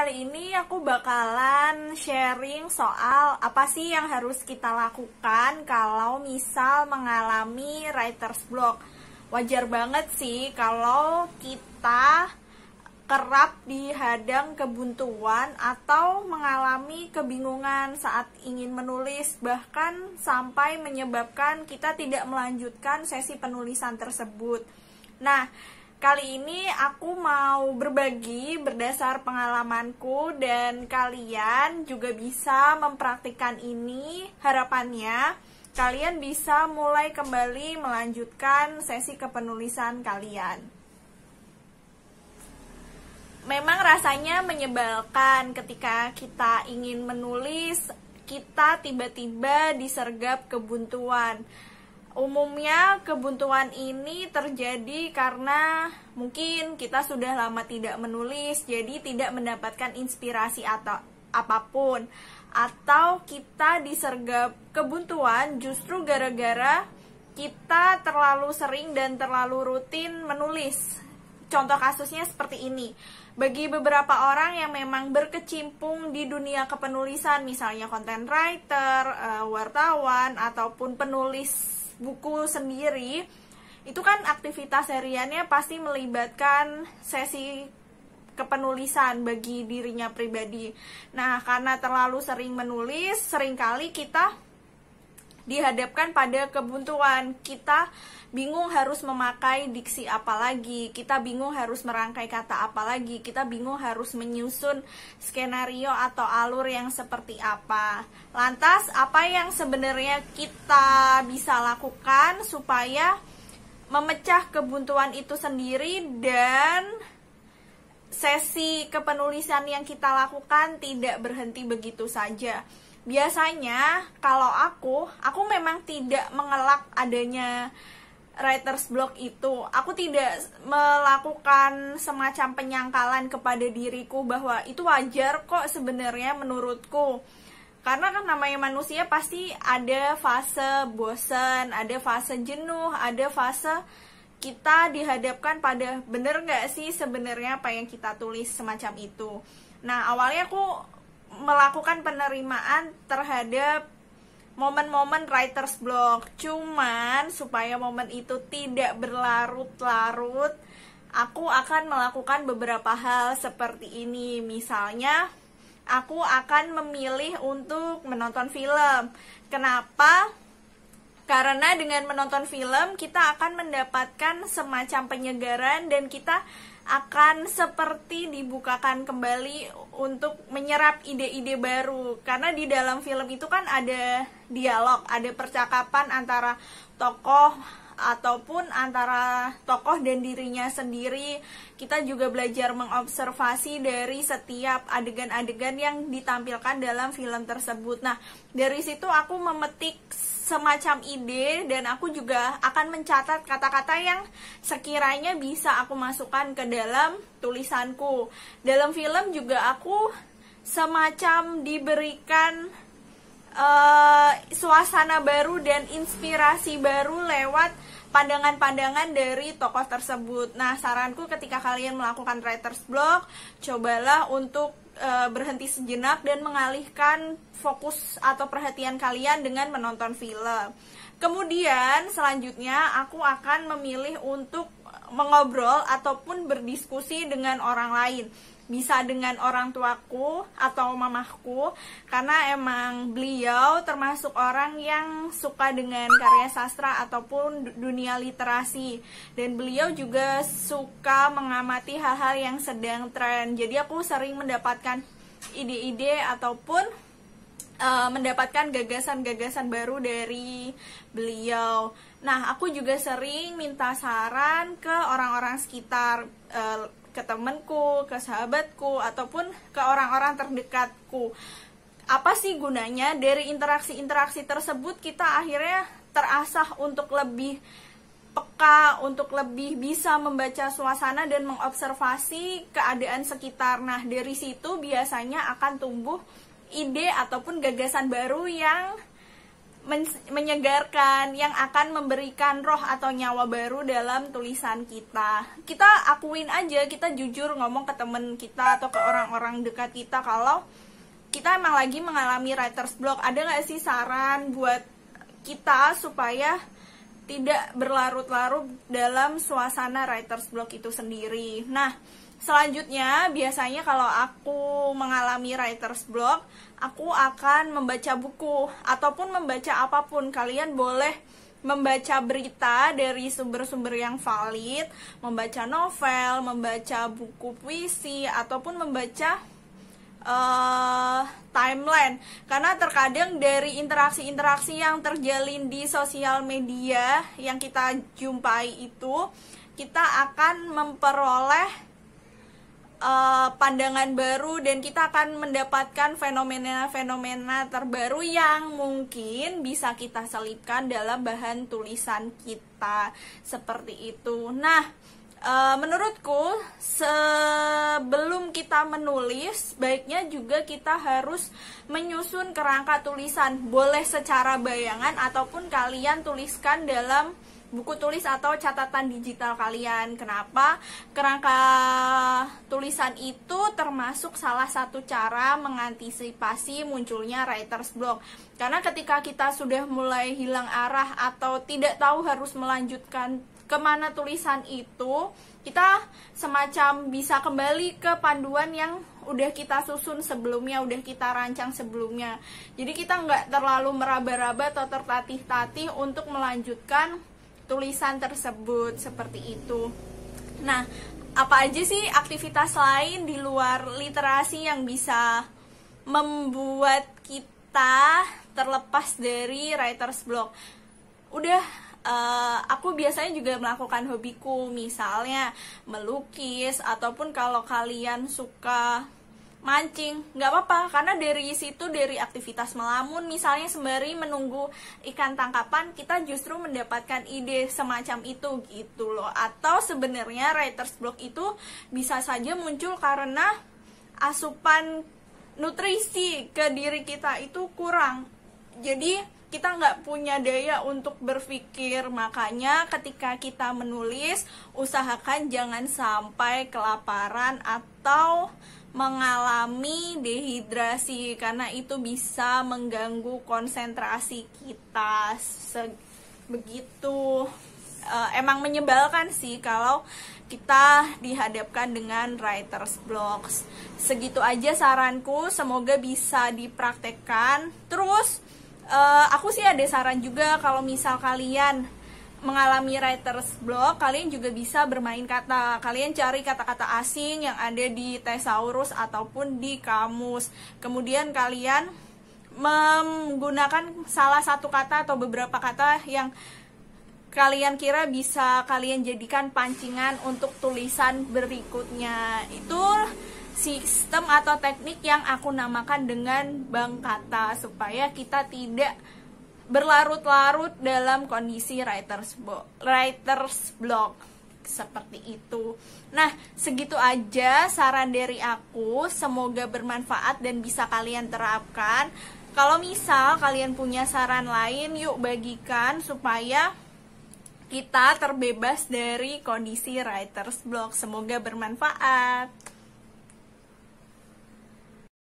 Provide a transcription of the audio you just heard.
kali ini aku bakalan sharing soal apa sih yang harus kita lakukan kalau misal mengalami writer's block. Wajar banget sih kalau kita kerap dihadang kebuntuan atau mengalami kebingungan saat ingin menulis, bahkan sampai menyebabkan kita tidak melanjutkan sesi penulisan tersebut. Nah, Kali ini aku mau berbagi berdasar pengalamanku dan kalian juga bisa mempraktikkan ini. Harapannya kalian bisa mulai kembali melanjutkan sesi kepenulisan kalian. Memang rasanya menyebalkan ketika kita ingin menulis, kita tiba-tiba disergap kebuntuan Umumnya kebuntuan ini terjadi karena mungkin kita sudah lama tidak menulis, jadi tidak mendapatkan inspirasi atau apapun. Atau kita disergap kebuntuan justru gara-gara kita terlalu sering dan terlalu rutin menulis. Contoh kasusnya seperti ini. Bagi beberapa orang yang memang berkecimpung di dunia kepenulisan, misalnya content writer, eh, wartawan, ataupun penulis buku sendiri itu kan aktivitas seriannya pasti melibatkan sesi kepenulisan bagi dirinya pribadi. Nah, karena terlalu sering menulis, seringkali kita dihadapkan pada kebuntuan kita bingung harus memakai diksi apa lagi kita bingung harus merangkai kata apa lagi kita bingung harus menyusun skenario atau alur yang seperti apa lantas apa yang sebenarnya kita bisa lakukan supaya memecah kebuntuan itu sendiri dan sesi kepenulisan yang kita lakukan tidak berhenti begitu saja biasanya kalau aku aku memang tidak mengelak adanya writer's block itu aku tidak melakukan semacam penyangkalan kepada diriku bahwa itu wajar kok sebenarnya menurutku karena kan namanya manusia pasti ada fase bosan, ada fase jenuh, ada fase kita dihadapkan pada bener nggak sih sebenarnya apa yang kita tulis semacam itu. Nah awalnya aku melakukan penerimaan terhadap momen-momen writer's block. Cuman supaya momen itu tidak berlarut-larut, aku akan melakukan beberapa hal seperti ini. Misalnya, aku akan memilih untuk menonton film. Kenapa? Karena dengan menonton film kita akan mendapatkan semacam penyegaran dan kita akan seperti dibukakan kembali untuk menyerap ide-ide baru karena di dalam film itu kan ada dialog, ada percakapan antara tokoh ataupun antara tokoh dan dirinya sendiri. Kita juga belajar mengobservasi dari setiap adegan-adegan yang ditampilkan dalam film tersebut. Nah, dari situ aku memetik semacam ide dan aku juga akan mencatat kata-kata yang sekiranya bisa aku masukkan ke dalam tulisanku. Dalam film juga aku semacam diberikan Eh, suasana baru dan inspirasi baru lewat pandangan-pandangan dari tokoh tersebut. Nah, saranku ketika kalian melakukan writer's block, cobalah untuk uh, berhenti sejenak dan mengalihkan fokus atau perhatian kalian dengan menonton film. Kemudian selanjutnya aku akan memilih untuk mengobrol ataupun berdiskusi dengan orang lain bisa dengan orang tuaku atau mamahku karena emang beliau termasuk orang yang suka dengan karya sastra ataupun dunia literasi dan beliau juga suka mengamati hal-hal yang sedang tren jadi aku sering mendapatkan ide-ide ataupun uh, mendapatkan gagasan-gagasan baru dari beliau nah aku juga sering minta saran ke orang-orang sekitar uh, ke temanku, ke sahabatku, ataupun ke orang-orang terdekatku. Apa sih gunanya dari interaksi-interaksi tersebut kita akhirnya terasah untuk lebih peka, untuk lebih bisa membaca suasana dan mengobservasi keadaan sekitar. Nah, dari situ biasanya akan tumbuh ide ataupun gagasan baru yang men menyegarkan yang akan memberikan roh atau nyawa baru dalam tulisan kita. Kita akuin aja, kita jujur ngomong ke temen kita atau ke orang-orang dekat kita kalau kita emang lagi mengalami writer's block. Ada nggak sih saran buat kita supaya tidak berlarut-larut dalam suasana writer's block itu sendiri. Nah, selanjutnya biasanya kalau aku mengalami writer's block, aku akan membaca buku ataupun membaca apapun. Kalian boleh membaca berita dari sumber-sumber yang valid, membaca novel, membaca buku puisi ataupun membaca uh, timeline karena terkadang dari interaksi-interaksi yang terjalin di sosial media yang kita jumpai itu kita akan memperoleh uh, pandangan baru dan kita akan mendapatkan fenomena-fenomena terbaru yang mungkin bisa kita selipkan dalam bahan tulisan kita seperti itu. Nah, Eh, menurutku sebelum kita menulis baiknya juga kita harus menyusun kerangka tulisan boleh secara bayangan ataupun kalian tuliskan dalam buku tulis atau catatan digital kalian. Kenapa? Kerangka tulisan itu termasuk salah satu cara mengantisipasi munculnya writer's block. Karena ketika kita sudah mulai hilang arah atau tidak tahu harus melanjutkan kemana tulisan itu kita semacam bisa kembali ke panduan yang udah kita susun sebelumnya udah kita rancang sebelumnya jadi kita nggak terlalu meraba-raba atau tertatih-tatih untuk melanjutkan tulisan tersebut seperti itu nah apa aja sih aktivitas lain di luar literasi yang bisa membuat kita terlepas dari writer's block udah Eh, aku biasanya juga melakukan hobiku misalnya melukis ataupun kalau kalian suka mancing nggak apa-apa karena dari situ dari aktivitas melamun misalnya sembari menunggu ikan tangkapan kita justru mendapatkan ide semacam itu gitu loh atau sebenarnya writers block itu bisa saja muncul karena asupan nutrisi ke diri kita itu kurang jadi kita nggak punya daya untuk berpikir makanya ketika kita menulis usahakan jangan sampai kelaparan atau mengalami dehidrasi karena itu bisa mengganggu konsentrasi kita Se begitu e, emang menyebalkan sih kalau kita dihadapkan dengan writer's blocks segitu aja saranku semoga bisa dipraktekkan terus uh, aku sih ada saran juga kalau misal kalian mengalami writer's block, kalian juga bisa bermain kata. Kalian cari kata-kata asing yang ada di thesaurus ataupun di kamus. Kemudian kalian menggunakan salah satu kata atau beberapa kata yang kalian kira bisa kalian jadikan pancingan untuk tulisan berikutnya. Itu sistem atau teknik yang aku namakan dengan bank kata supaya kita tidak berlarut-larut dalam kondisi writer's block, writer's block seperti itu. Nah, segitu aja saran dari aku. Semoga bermanfaat dan bisa kalian terapkan. Kalau misal kalian punya saran lain, yuk bagikan supaya kita terbebas dari kondisi writer's block. Semoga bermanfaat.